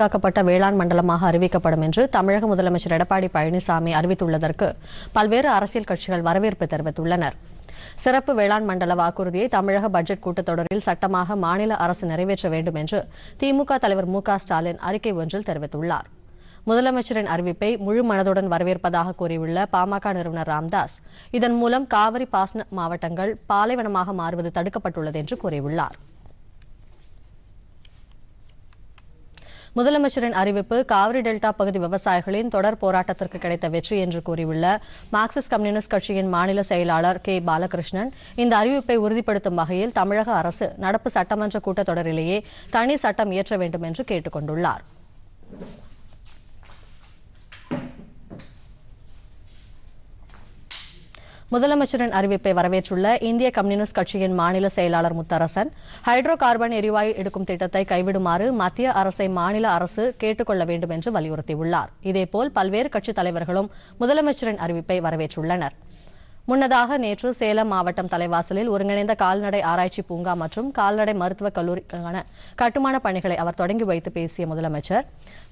பாதுகாக்கப்பட்ட வேளாண் மண்டலமாக அறிவிக்கப்படும் என்று தமிழக முதலமைச்சர் எடப்பாடி பழனிசாமி அறிவித்துள்ளதற்கு பல்வேறு அரசியல் கட்சிகள் வரவேற்பு தெரிவித்துள்ளனர் சிறப்பு வேளாண் மண்டல வாக்குறுதியை தமிழக பட்ஜெட் கூட்டத்தொடரில் சட்டமாக மாநில அரசு நிறைவேற்ற வேண்டும் என்று திமுக தலைவர் மு ஸ்டாலின் அறிக்கை ஒன்றில் தெரிவித்துள்ளார் முதலமைச்சரின் அறிவிப்பை முழு மனதுடன் வரவேற்பதாக கூறியுள்ள பாமக நிறுவனர் ராம்தாஸ் இதன் மூலம் காவிரி பாசன மாவட்டங்கள் பாலைவனமாக மாறுவது தடுக்கப்பட்டுள்ளது என்று கூறியுள்ளாா் முதலமைச்சரின் அறிவிப்பு காவிரி டெல்டா பகுதி விவசாயிகளின் தொடர் போராட்டத்திற்கு கிடைத்த வெற்றி என்று கூறியுள்ள மார்க்சிஸ்ட் கம்யூனிஸ்ட் கட்சியின் மாநில செயலாளர் கே பாலகிருஷ்ணன் இந்த அறிவிப்பை உறுதிப்படுத்தும் வகையில் தமிழக அரசு நடப்பு சட்டமன்ற கூட்டத்தொடரிலேயே தனி சட்டம் இயற்ற வேண்டும் என்று கேட்டுக் கொண்டுள்ளாா் முதலமைச்சரின் அறிவிப்பை வரவேற்றுள்ள இந்திய கம்யூனிஸ்ட் கட்சியின் மாநில செயலாளர் முத்தரசன் ஹைட்ரோ கார்பன் எரிவாயு எடுக்கும் திட்டத்தை கைவிடுமாறு மத்திய அரசை மாநில அரசு கொள்ள வேண்டும் என்று வலியுறுத்தியுள்ளார் இதேபோல் பல்வேறு கட்சித் தலைவர்களும் முதலமைச்சரின் அறிவிப்பை வரவேற்றுள்ளனா் முன்னதாக நேற்று சேலம் மாவட்டம் தலைவாசலில் ஒருங்கிணைந்த கால்நடை ஆராய்ச்சி பூங்கா மற்றும் கால்நடை மருத்துவக் கல்லூரிக்கான கட்டுமான பணிகளை அவர் தொடங்கி வைத்து பேசிய முதலமைச்சர்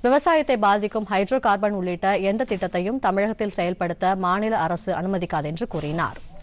விவசாயத்தை பாதிக்கும் ஹைட்ரோ கார்பன் உள்ளிட்ட எந்த திட்டத்தையும் தமிழகத்தில் செயல்படுத்த மாநில அரசு அனுமதிக்காது என்று கூறினாா்